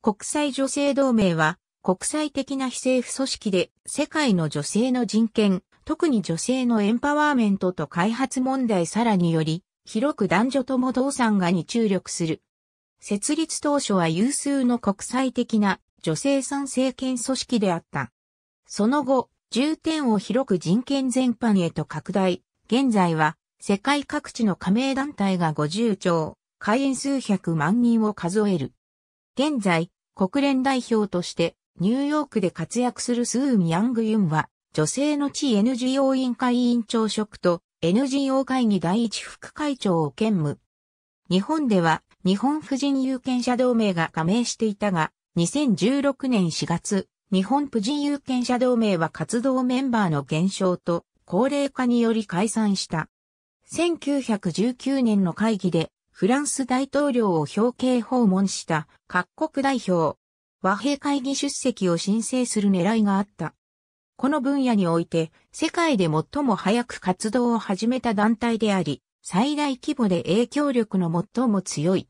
国際女性同盟は国際的な非政府組織で世界の女性の人権、特に女性のエンパワーメントと開発問題さらにより広く男女とも同産がに注力する。設立当初は有数の国際的な女性参政権組織であった。その後、重点を広く人権全般へと拡大。現在は世界各地の加盟団体が50兆、会員数百万人を数える。現在、国連代表としてニューヨークで活躍するスーミ・ヤング・ユンは、女性の地 NGO 委員会委員長職と NGO 会議第一副会長を兼務。日本では日本婦人有権者同盟が加盟していたが、2016年4月、日本婦人有権者同盟は活動メンバーの減少と高齢化により解散した。1919年の会議でフランス大統領を表敬訪問した各国代表、和平会議出席を申請する狙いがあった。この分野において世界で最も早く活動を始めた団体であり、最大規模で影響力の最も強い。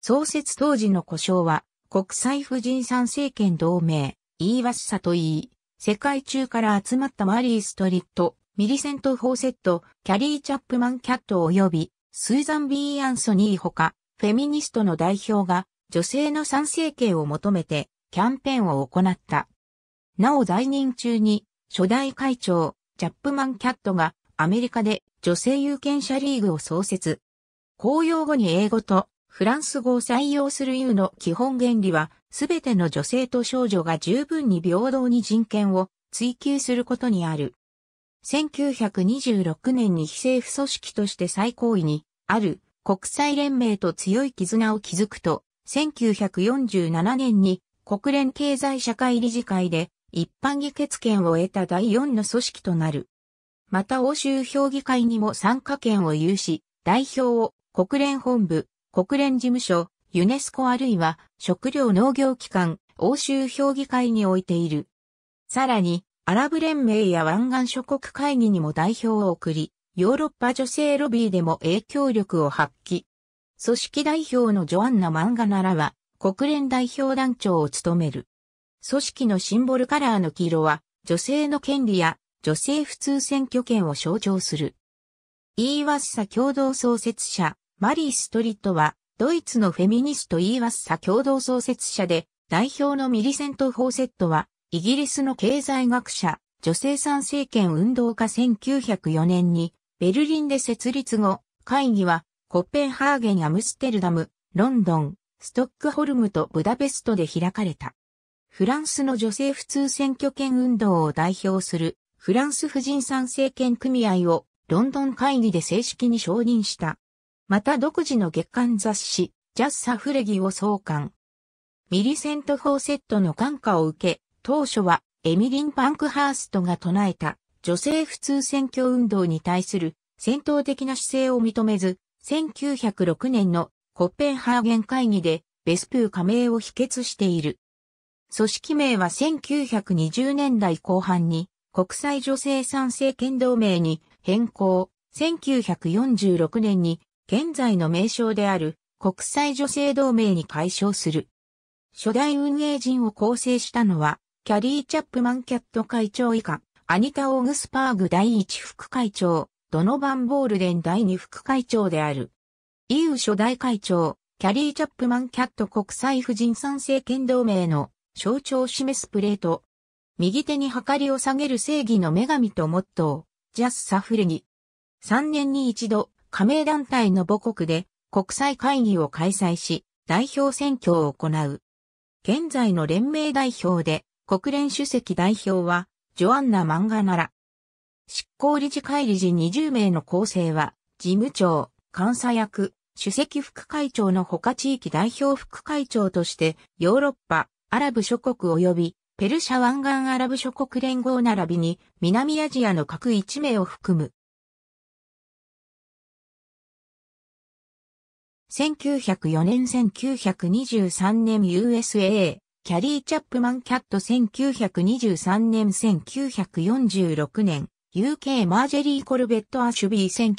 創設当時の故障は国際婦人参政権同盟、言い忘ッといい、世界中から集まったマリー・ストリット、ミリセント・フォーセット、キャリー・チャップマン・キャット及びスーザン・ B・ アンソニーほか、フェミニストの代表が女性の賛成権を求めてキャンペーンを行った。なお在任中に初代会長、チャップマン・キャットがアメリカで女性有権者リーグを創設。公用語に英語とフランス語を採用する U の基本原理は、すべての女性と少女が十分に平等に人権を追求することにある。1926年に非政府組織として最高位にある国際連盟と強い絆を築くと、1947年に国連経済社会理事会で一般議決権を得た第4の組織となる。また欧州評議会にも参加権を有し、代表を国連本部、国連事務所、ユネスコあるいは食料農業機関、欧州評議会に置いている。さらに、アラブ連盟や湾岸諸国会議にも代表を送り、ヨーロッパ女性ロビーでも影響力を発揮。組織代表のジョアンナ・マンガナラは、国連代表団長を務める。組織のシンボルカラーの黄色は、女性の権利や女性普通選挙権を象徴する。イーワッサ共同創設者、マリー・ストリットは、ドイツのフェミニストイーワッサ共同創設者で、代表のミリセント・フォーセットは、イギリスの経済学者、女性参政権運動家1904年に、ベルリンで設立後、会議は、コッペンハーゲン、アムステルダム、ロンドン、ストックホルムとブダペストで開かれた。フランスの女性普通選挙権運動を代表するフランス婦人参政権組合をロンドン会議で正式に承認した。また独自の月刊雑誌ジャス・サフレギを創刊。ミリセント・フォーセットの感化を受け、当初はエミリン・パンクハーストが唱えた女性普通選挙運動に対する戦闘的な姿勢を認めず、1906年のコッペンハーゲン会議でベスプー加盟を否決している。組織名は1920年代後半に国際女性参政権同盟に変更。1946年に現在の名称である国際女性同盟に解消する。初代運営陣を構成したのはキャリー・チャップマン・キャット会長以下、アニタ・オーグスパーグ第1副会長、ドノバン・ボールデン第2副会長である。EU 初代会長、キャリー・チャップマン・キャット国際婦人参政権同盟の象徴を示すプレート。右手に計りを下げる正義の女神とモットー、ジャス・サフレギ。3年に一度、加盟団体の母国で国際会議を開催し、代表選挙を行う。現在の連盟代表で、国連主席代表は、ジョアンナ・マンガナラ。執行理事会理事20名の構成は、事務長、監査役、主席副会長の他地域代表副会長として、ヨーロッパ、アラブ諸国及び、ペルシャ湾岸アラブ諸国連合並びに、南アジアの各1名を含む。1904年1923年 USA キャリー・チャップマン・キャット1923年1946年、UK マージェリー・コルベット・アシュビー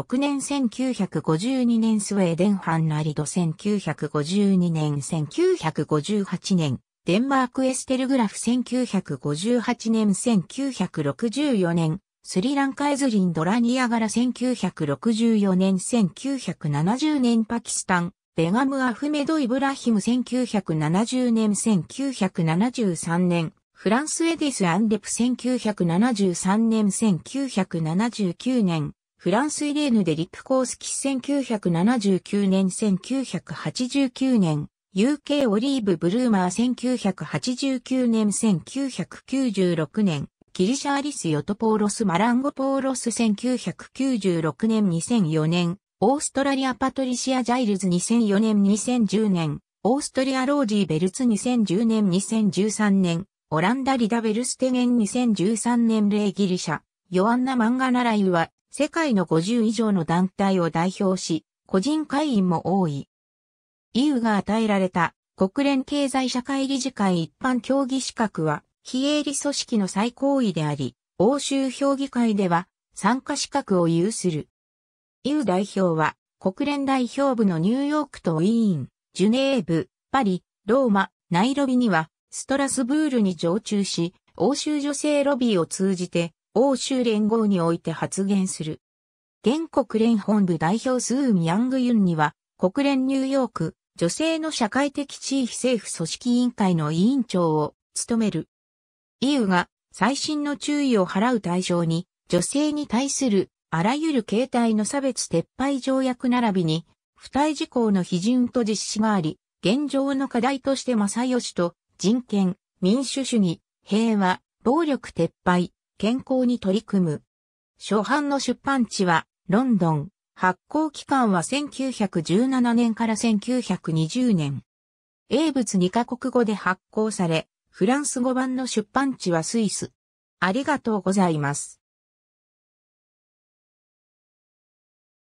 1946年1952年スウェーデン・ハンナリド1952年1958年、デンマーク・エステルグラフ1958年1964年、スリランカ・エズリン・ドラニアガラ1964年1970年パキスタン、ベガム・アフメド・イブラヒム1970年1973年、フランス・エディス・アンデプ1973年1979年、フランス・イレーヌ・デリップ・コースキ1979年1989年、UK オリーブ・ブルーマー1989年1996年、ギリシャ・アリス・ヨトポーロス・マランゴポーロス1996年2004年、オーストラリアパトリシア・ジャイルズ2004年2010年、オーストリア・ロージー・ベルツ2010年2013年、オランダ・リダ・ベルステゲン2013年イ・ギリシャ、ヨアンナ・マンガナライは、世界の50以上の団体を代表し、個人会員も多い。EU が与えられた国連経済社会理事会一般競技資格は、非営利組織の最高位であり、欧州評議会では参加資格を有する。EU 代表は、国連代表部のニューヨークとウィーン、ジュネーブ、パリ、ローマ、ナイロビには、ストラスブールに常駐し、欧州女性ロビーを通じて、欧州連合において発言する。現国連本部代表スーミ・ヤング・ユンには、国連ニューヨーク、女性の社会的地非政府組織委員会の委員長を務める。EU が最新の注意を払う対象に、女性に対するあらゆる形態の差別撤廃条約並びに、不対事項の批准と実施があり、現状の課題として正義と人権、民主主義、平和、暴力撤廃、健康に取り組む。初版の出版地はロンドン。発行期間は1917年から1920年。英仏2カ国語で発行され、フランス語版の出版地はスイス。ありがとうございます。